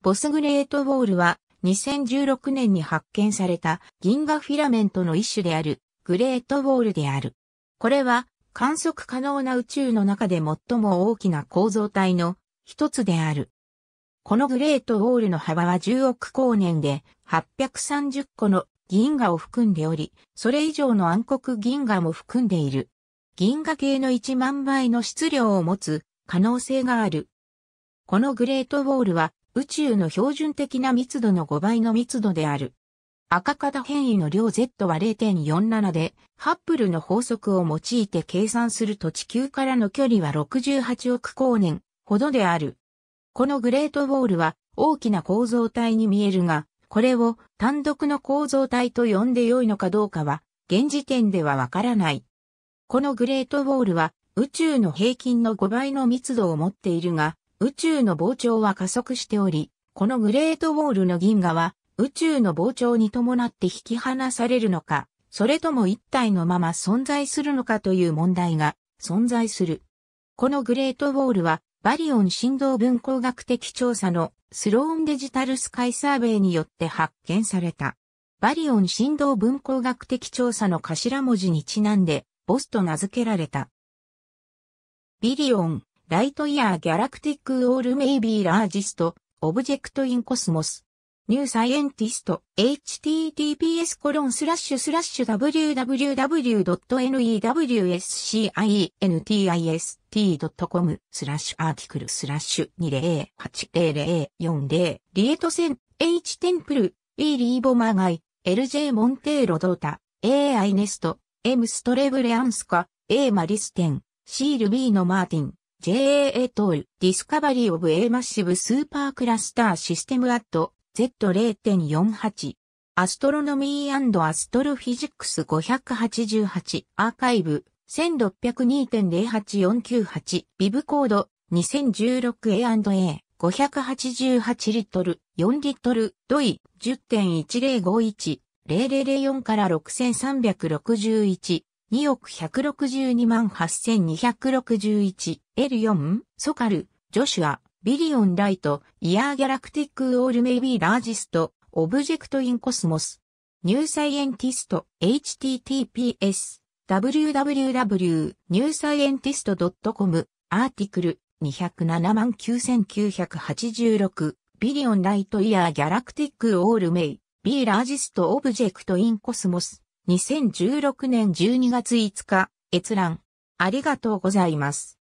ボスグレートウォールは2016年に発見された銀河フィラメントの一種であるグレートウォールである。これは観測可能な宇宙の中で最も大きな構造体の一つである。このグレートウォールの幅は10億光年で830個の銀河を含んでおり、それ以上の暗黒銀河も含んでいる。銀河系の1万倍の質量を持つ可能性がある。このグレートウォールは宇宙の標準的な密度の5倍の密度である。赤型変異の量 Z は0.47で、ハッブルの法則を用いて計算すると地球からの距離は68億光年ほどである。このグレートウォールは大きな構造体に見えるが、これを単独の構造体と呼んで良いのかどうかは、現時点ではわからない。このグレートウォールは宇宙の平均の5倍の密度を持っているが、宇宙の膨張は加速しており、このグレートウォールの銀河は宇宙の膨張に伴って引き離されるのか、それとも一体のまま存在するのかという問題が存在する。このグレートウォールはバリオン振動分光学的調査のスローンデジタルスカイサーベイによって発見された。バリオン振動分光学的調査の頭文字にちなんでボスと名付けられた。ビリオンライトイヤーギャラクティックオールメイビーラージスト、オブジェクトインコスモス。ニューサイエンティスト、https コロンスラッシュスラッシュ www.newscientist.com スラッシュアーティクルスラッシュ2080040リエトセン H テンプルーリーボマガイ LJ モンテーロドータ AI ネスト M ストレブレアンスカ A マリステンールビーノマーティン JAA トールディスカバリーオブ A マッシブスーパークラスターシステムアット Z0.48 アストロノミーアストロフィジックス588アーカイブ1602.08498ビブコード 2016A&A588 リットル4リットルドイ10.1051 0004から6361 2億162万8261、L4、ソカル、ジョシュア、ビリオンライト、イヤーギャラクティックオールメイビーラージスト、オブジェクトインコスモス、ニューサイエンティスト、https、www.newscientist.com、アーティクル、2079986、ビリオンライトイヤーギャラクティックオールメイ、ビーラージストオブジェクトインコスモス。2016年12月5日、閲覧。ありがとうございます。